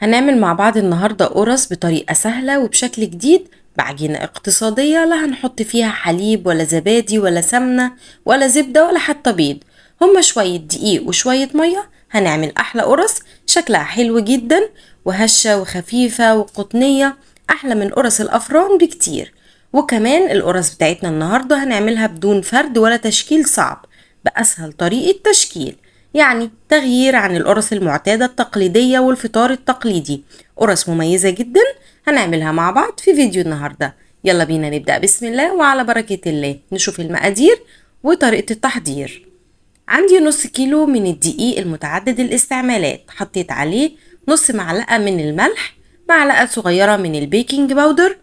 هنعمل مع بعض النهاردة قرص بطريقة سهلة وبشكل جديد بعجينة اقتصادية لا هنحط فيها حليب ولا زبادي ولا سمنة ولا زبدة ولا حتى بيض هما شوية دقيق وشوية مية هنعمل أحلى قرص شكلها حلو جدا وهشة وخفيفة وقطنية أحلى من قرص الأفران بكتير وكمان القرص بتاعتنا النهاردة هنعملها بدون فرد ولا تشكيل صعب بأسهل طريقة تشكيل يعني تغيير عن القرص المعتادة التقليدية والفطار التقليدي قرص مميزة جدا هنعملها مع بعض في فيديو النهاردة يلا بينا نبدأ بسم الله وعلى بركة الله نشوف المقادير وطريقة التحضير عندي نص كيلو من الدقيق المتعدد الاستعمالات حطيت عليه نص معلقة من الملح معلقة صغيرة من البيكنج باودر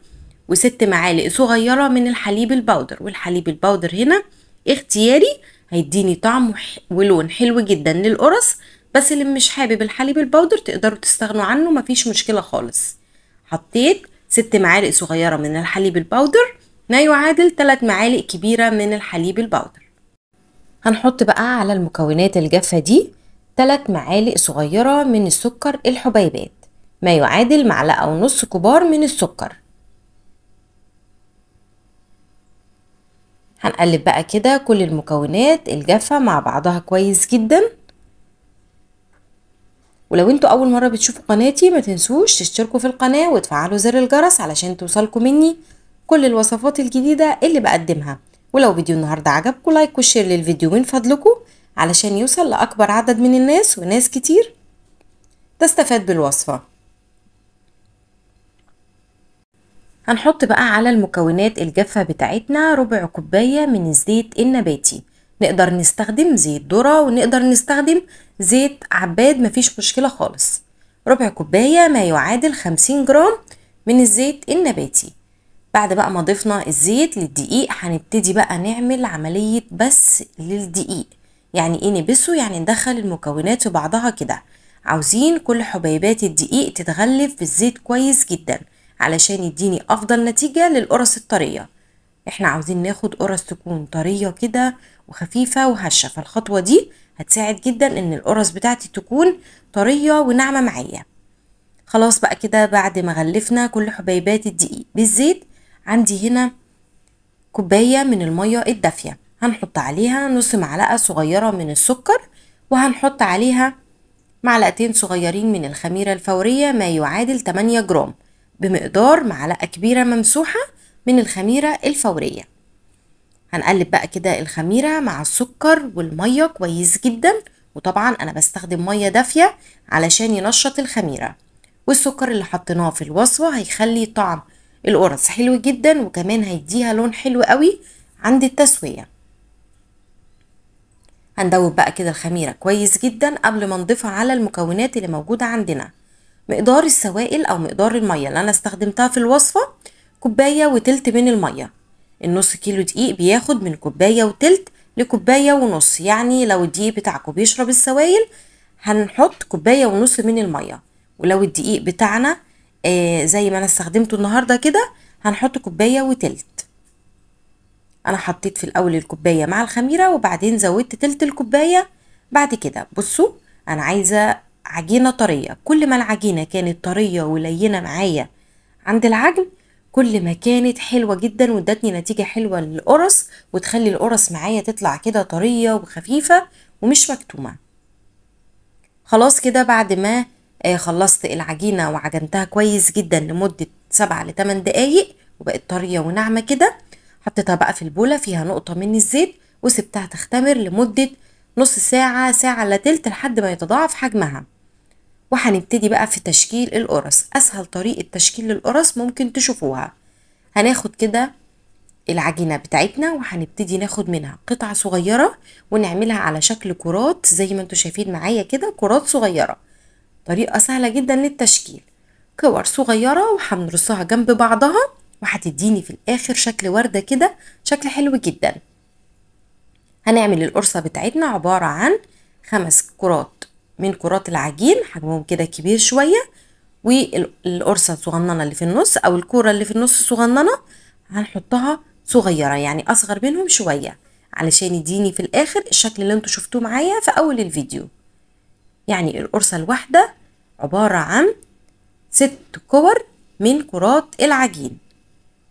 وست معالق صغيرة من الحليب الباودر والحليب الباودر هنا اختياري هيديني طعم ولون حلو جدا للقرص بس اللي مش حابب الحليب البودر تقدروا تستغنوا عنه مفيش مشكلة خالص حطيت ست معالق صغيرة من الحليب البودر ما يعادل 3 معالق كبيرة من الحليب البودر هنحط بقى على المكونات الجافة دي 3 معالق صغيرة من السكر الحبيبات ما يعادل معلقة ونص كبار من السكر هنقلب بقى كده كل المكونات الجافة مع بعضها كويس جدا ولو انتوا اول مرة بتشوفوا قناتي ما تنسوش تشتركوا في القناة وتفعلوا زر الجرس علشان توصلكم مني كل الوصفات الجديدة اللي بقدمها ولو فيديو النهاردة عجبكم لايك وشير للفيديو من فضلكم علشان يوصل لأكبر عدد من الناس وناس كتير تستفاد بالوصفة هنحط بقى على المكونات الجافة بتاعتنا ربع كوباية من الزيت النباتي نقدر نستخدم زيت ذرة ونقدر نستخدم زيت عباد مفيش مشكلة خالص ربع كوباية ما يعادل خمسين جرام من الزيت النباتي بعد بقى ما ضفنا الزيت للدقيق هنبتدي بقى نعمل عملية بس للدقيق يعني ايه نبسه يعني ندخل المكونات في بعضها كده عاوزين كل حبيبات الدقيق تتغلف في الزيت كويس جداً علشان يديني افضل نتيجة للقرص الطرية احنا عاوزين ناخد قرص تكون طرية كده وخفيفة وهشة فالخطوة دي هتساعد جدا ان القرص بتاعتي تكون طرية وناعمة معايا خلاص بقى كده بعد ما غلفنا كل حبيبات الدقيق بالزيت عندي هنا كوباية من المية الدافية هنحط عليها نص معلقة صغيرة من السكر وهنحط عليها معلقتين صغيرين من الخميرة الفورية ما يعادل 8 جرام بمقدار معلقة كبيرة ممسوحة من الخميرة الفورية هنقلب بقى كده الخميرة مع السكر والمية كويس جدا وطبعا أنا بستخدم مية دافية علشان ينشط الخميرة والسكر اللي حطيناه في الوصفة هيخلي طعم القرص حلو جدا وكمان هيديها لون حلو قوي عند التسوية هندوب بقى كده الخميرة كويس جدا قبل ما نضيفها على المكونات اللي موجودة عندنا مقدار السوائل أو مقدار المية اللي أنا استخدمتها في الوصفة كوباية وتلت من المية النص كيلو دقيق بياخد من كوباية وتلت لكوباية ونص يعني لو الدقيق بتاعكم بيشرب السوائل هنحط كوباية ونص من المية ولو الدقيق بتاعنا آه زي ما أنا استخدمته النهاردة كده هنحط كوباية وتلت أنا حطيت في الأول الكوباية مع الخميرة وبعدين زودت تلت الكوباية بعد كده بصوا أنا عايزة عجينة طرية كل ما العجينة كانت طرية ولينة معايا عند العجل كل ما كانت حلوة جدا وادتني نتيجة حلوة للقرص وتخلي القرص معايا تطلع كده طرية وخفيفة ومش مكتومة خلاص كده بعد ما آه، خلصت العجينة وعجنتها كويس جدا لمدة سبعة لتمن دقايق وبقت طرية وناعمة كده حطيتها بقى في البولة فيها نقطة من الزيت وسبتها تختمر لمدة نص ساعة ساعة إلا تلت لحد ما يتضاعف حجمها وهنبتدي بقى في تشكيل القرص اسهل طريقه تشكيل القرص ممكن تشوفوها هناخد كده العجينه بتاعتنا وهنبتدي ناخد منها قطع صغيره ونعملها على شكل كرات زي ما انتوا شايفين معايا كده كرات صغيره طريقه سهله جدا للتشكيل كور صغيره وهنرصها جنب بعضها وهتديني في الاخر شكل ورده كده شكل حلو جدا هنعمل القرصه بتاعتنا عباره عن خمس كرات من كرات العجين حجمهم كده كبير شوية والقرصة الصغننة اللي في النص أو الكورة اللي في النص الصغننة هنحطها صغيرة يعني أصغر منهم شوية علشان يديني في الآخر الشكل اللي انتوا شفتوه معايا في أول الفيديو يعني القرصة الواحدة عبارة عن ست كور من كرات العجين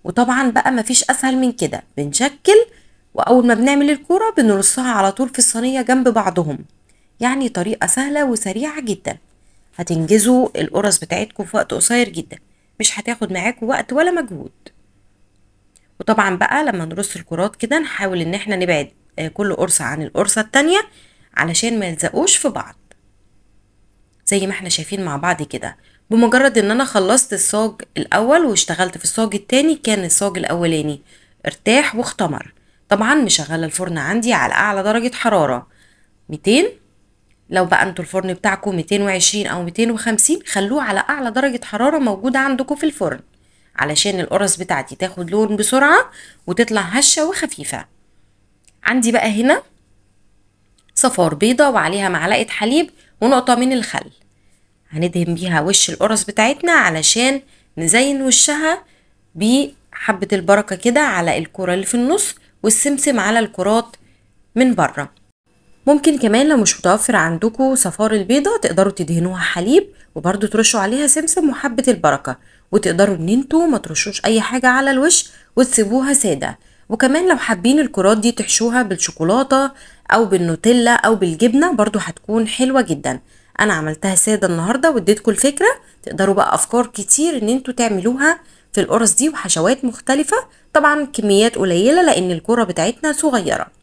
وطبعا بقى مفيش أسهل من كده بنشكل وأول ما بنعمل الكورة بنرصها على طول في الصينية جنب بعضهم يعني طريقة سهلة وسريعة جدا هتنجزوا القرص بتاعتكم في وقت قصير جدا مش هتاخد معاكم وقت ولا مجهود وطبعا بقى لما نرص الكرات كده نحاول ان احنا نبعد آه، كل قرصة عن القرصة التانية علشان ما يلزقوش في بعض زي ما احنا شايفين مع بعض كده بمجرد ان انا خلصت الصاج الاول واشتغلت في الصاج التاني كان الصاج الاولاني ارتاح واختمر طبعا مشغله الفرن عندي على اعلى درجه حراره 200 لو بقى انتوا الفرن بتاعكم 220 او 250 خلوه على اعلى درجة حرارة موجودة عندكم في الفرن علشان القرص بتاعتي تاخد لون بسرعة وتطلع هشة وخفيفة عندي بقى هنا صفار بيضة وعليها معلقة حليب ونقطة من الخل هندهن بيها وش القرص بتاعتنا علشان نزين وشها بحبة البركة كده على الكرة اللي في النص والسمسم على الكرات من بره ممكن كمان لو مش متوفر عندكم صفار البيضة تقدروا تدهنوها حليب وبرده ترشوا عليها سمسم وحبة البركة وتقدروا ان انتوا ما ترشوش اي حاجة على الوش وتسيبوها سادة وكمان لو حابين الكرات دي تحشوها بالشوكولاتة او بالنوتيلا او بالجبنة برده هتكون حلوة جدا انا عملتها سادة النهاردة واديتكم الفكرة تقدروا بقى افكار كتير ان انتوا تعملوها في القرص دي وحشوات مختلفة طبعا كميات قليلة لان الكرة بتاعتنا صغيرة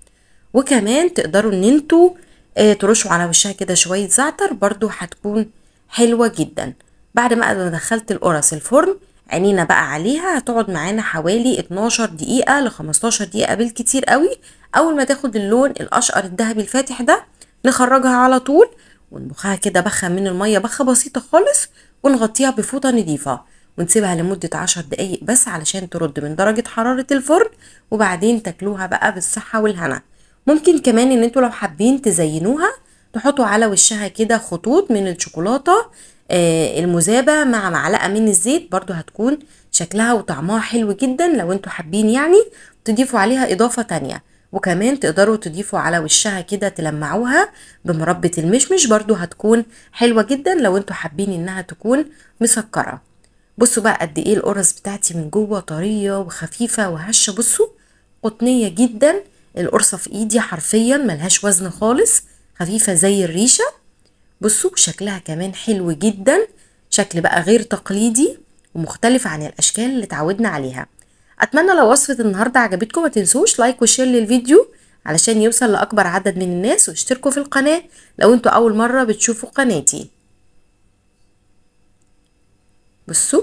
وكمان تقدروا ان انتوا آه ترشوا على وشها كده شوية زعتر برضو هتكون حلوة جدا بعد ما دخلت القرص الفرن عينينا بقى عليها هتقعد معانا حوالي 12 دقيقة ل 15 دقيقة بالكتير قوي اول ما تاخد اللون الاشقر الذهبي الفاتح ده نخرجها على طول ونبخها كده بخة من المية بخة بسيطة خالص ونغطيها بفوطة نضيفة ونسيبها لمدة عشر دقايق بس علشان ترد من درجة حرارة الفرن وبعدين تاكلوها بقى بالصحة والهنا ممكن كمان ان انتوا لو حابين تزينوها تحطوا على وشها كده خطوط من الشوكولاتة آه، المذابة مع معلقة من الزيت برضو هتكون شكلها وطعمها حلو جدا لو انتوا حابين يعني تضيفوا عليها اضافة تانية وكمان تقدروا تضيفوا على وشها كده تلمعوها بمربة المشمش برضو هتكون حلوة جدا لو انتوا حابين انها تكون مسكرة بصوا بقى قد ايه القرص بتاعتي من جوه طرية وخفيفة وهشة بصوا قطنية جدا القرصه في ايدي حرفيا ملهاش وزن خالص خفيفه زي الريشه بصوا شكلها كمان حلو جدا شكل بقى غير تقليدي ومختلف عن الاشكال اللي اتعودنا عليها اتمنى لو وصفه النهارده عجبتكم ما تنسوش لايك وشير للفيديو علشان يوصل لاكبر عدد من الناس واشتركوا في القناه لو انتوا اول مره بتشوفوا قناتي بصوا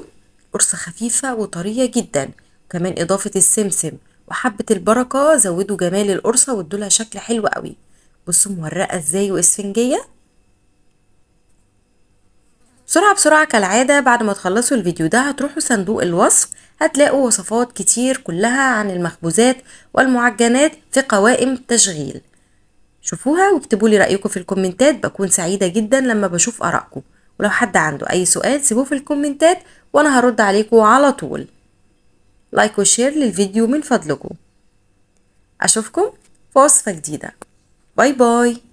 قرصه خفيفه وطريه جدا وكمان اضافه السمسم وحبة البركة زودوا جمال القرصة وادوا لها شكل حلو قوي بصوا مورقة ازاي واسفنجية بسرعة بسرعة كالعادة بعد ما تخلصوا الفيديو ده هتروحوا صندوق الوصف هتلاقوا وصفات كتير كلها عن المخبوزات والمعجنات في قوائم تشغيل شوفوها واكتبوا لي رأيكم في الكومنتات بكون سعيدة جدا لما بشوف آرائكم ولو حد عنده أي سؤال سيبوه في الكومنتات وأنا هرد عليكم على طول لايك وشير للفيديو من فضلكم أشوفكم في وصفة جديدة باي باي